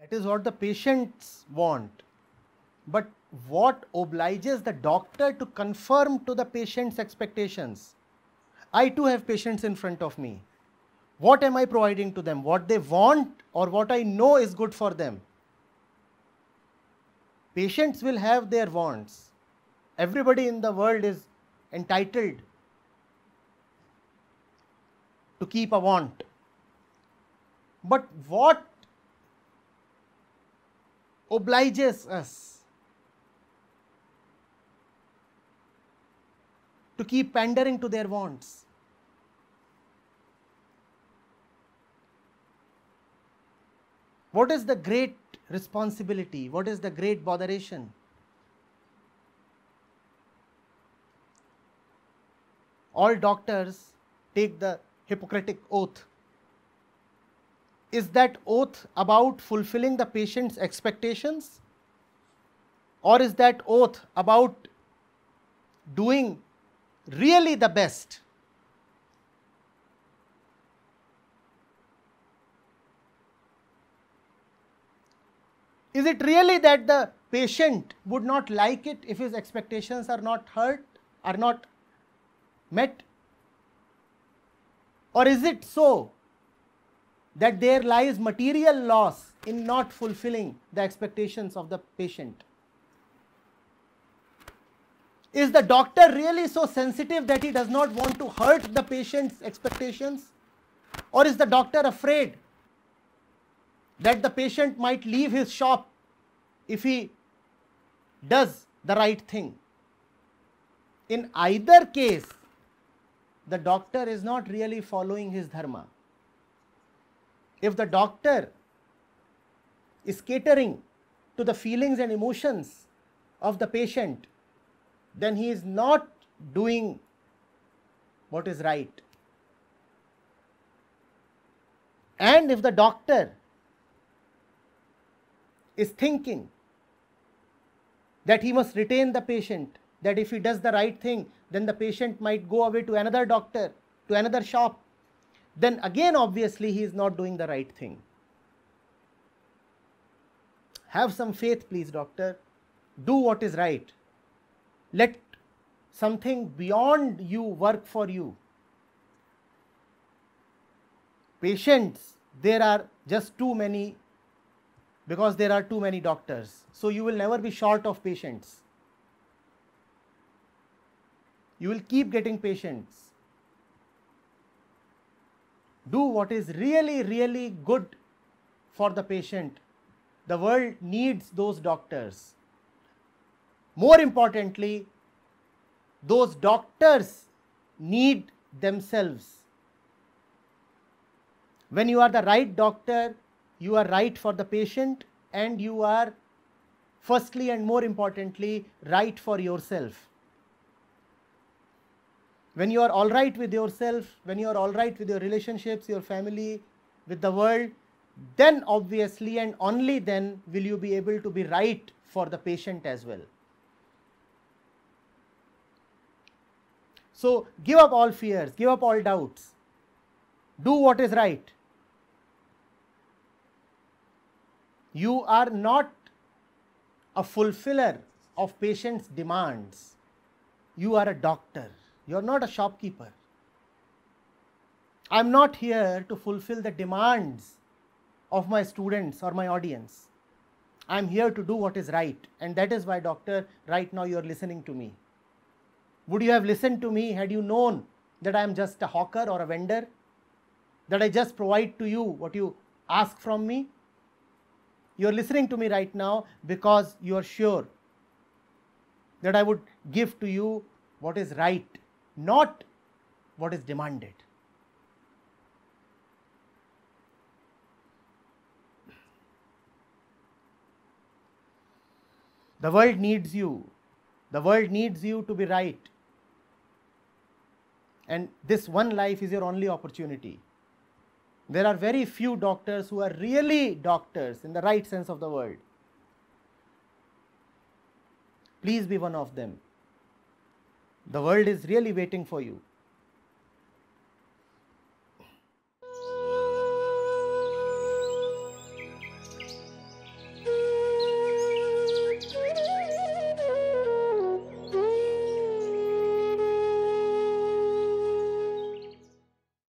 That is what the patients want. But what obliges the doctor to confirm to the patient's expectations? I too have patients in front of me. What am I providing to them? What they want or what I know is good for them? Patients will have their wants. Everybody in the world is entitled to keep a want. But what obliges us to keep pandering to their wants. What is the great responsibility? What is the great botheration? All doctors take the Hippocratic oath is that oath about fulfilling the patient's expectations? Or is that oath about doing really the best? Is it really that the patient would not like it if his expectations are not hurt, are not met? Or is it so that there lies material loss in not fulfilling the expectations of the patient. Is the doctor really so sensitive that he does not want to hurt the patient's expectations? Or is the doctor afraid that the patient might leave his shop if he does the right thing? In either case, the doctor is not really following his dharma. If the doctor is catering to the feelings and emotions of the patient, then he is not doing what is right. And if the doctor is thinking that he must retain the patient, that if he does the right thing, then the patient might go away to another doctor, to another shop, then again obviously he is not doing the right thing. Have some faith please doctor, do what is right, let something beyond you work for you. Patients, there are just too many because there are too many doctors. So you will never be short of patients. You will keep getting patients do what is really, really good for the patient. The world needs those doctors. More importantly, those doctors need themselves. When you are the right doctor, you are right for the patient and you are firstly and more importantly right for yourself when you are all right with yourself, when you are all right with your relationships, your family, with the world, then obviously and only then will you be able to be right for the patient as well. So, give up all fears, give up all doubts, do what is right. You are not a fulfiller of patient's demands, you are a doctor. You're not a shopkeeper. I'm not here to fulfill the demands of my students or my audience. I'm here to do what is right. And that is why, doctor, right now you're listening to me. Would you have listened to me had you known that I am just a hawker or a vendor? That I just provide to you what you ask from me? You're listening to me right now because you're sure that I would give to you what is right not what is demanded. The world needs you. The world needs you to be right. And this one life is your only opportunity. There are very few doctors who are really doctors in the right sense of the word. Please be one of them. The world is really waiting for you.